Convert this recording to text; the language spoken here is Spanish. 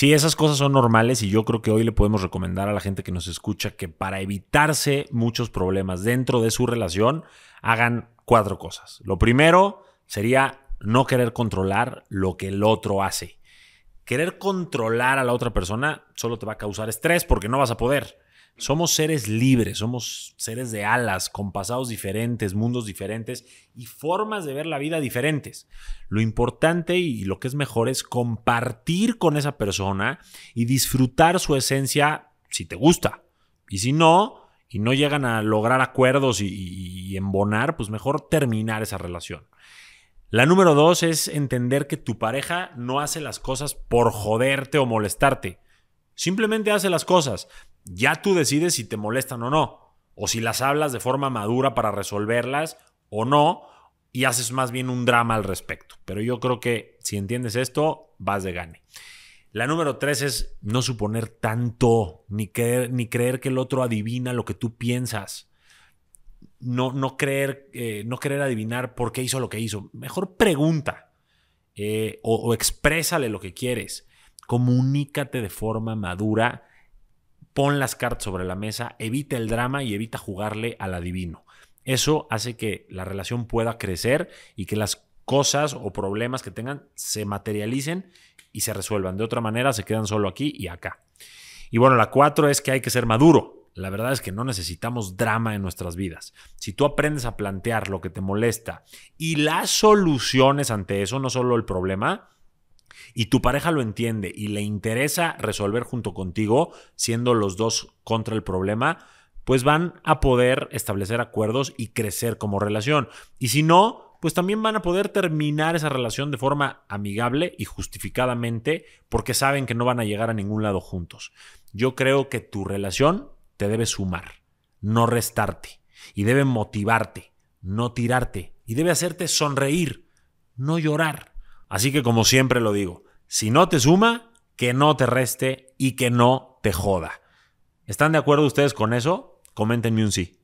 Sí, esas cosas son normales y yo creo que hoy le podemos recomendar a la gente que nos escucha que para evitarse muchos problemas dentro de su relación, hagan cuatro cosas. Lo primero sería no querer controlar lo que el otro hace. Querer controlar a la otra persona solo te va a causar estrés porque no vas a poder. Somos seres libres, somos seres de alas, con pasados diferentes, mundos diferentes y formas de ver la vida diferentes. Lo importante y lo que es mejor es compartir con esa persona y disfrutar su esencia si te gusta. Y si no, y no llegan a lograr acuerdos y, embonar, pues mejor terminar esa relación. La número dos es entender que tu pareja no hace las cosas por joderte o molestarte Simplemente hace las cosas. Ya tú decides si te molestan o no, o si las hablas de forma madura para resolverlas o no, y haces más bien un drama al respecto. Pero yo creo que si entiendes esto, vas de gane. La número tres es no suponer tanto, ni creer, ni creer que el otro adivina lo que tú piensas. No, no, creer, eh, no querer adivinar por qué hizo lo que hizo. Mejor pregunta eh, o, o exprésale lo que quieres comunícate de forma madura, pon las cartas sobre la mesa, evita el drama y evita jugarle al adivino. Eso hace que la relación pueda crecer y que las cosas o problemas que tengan se materialicen y se resuelvan. De otra manera, se quedan solo aquí y acá. Y bueno, la cuatro es que hay que ser maduro. La verdad es que no necesitamos drama en nuestras vidas. Si tú aprendes a plantear lo que te molesta y las soluciones ante eso, no solo el problema, y tu pareja lo entiende y le interesa resolver junto contigo, siendo los dos contra el problema, pues van a poder establecer acuerdos y crecer como relación. Y si no, pues también van a poder terminar esa relación de forma amigable y justificadamente porque saben que no van a llegar a ningún lado juntos. Yo creo que tu relación te debe sumar, no restarte, y debe motivarte, no tirarte, y debe hacerte sonreír, no llorar. Así que como siempre lo digo, si no te suma, que no te reste y que no te joda. ¿Están de acuerdo ustedes con eso? Coméntenme un sí.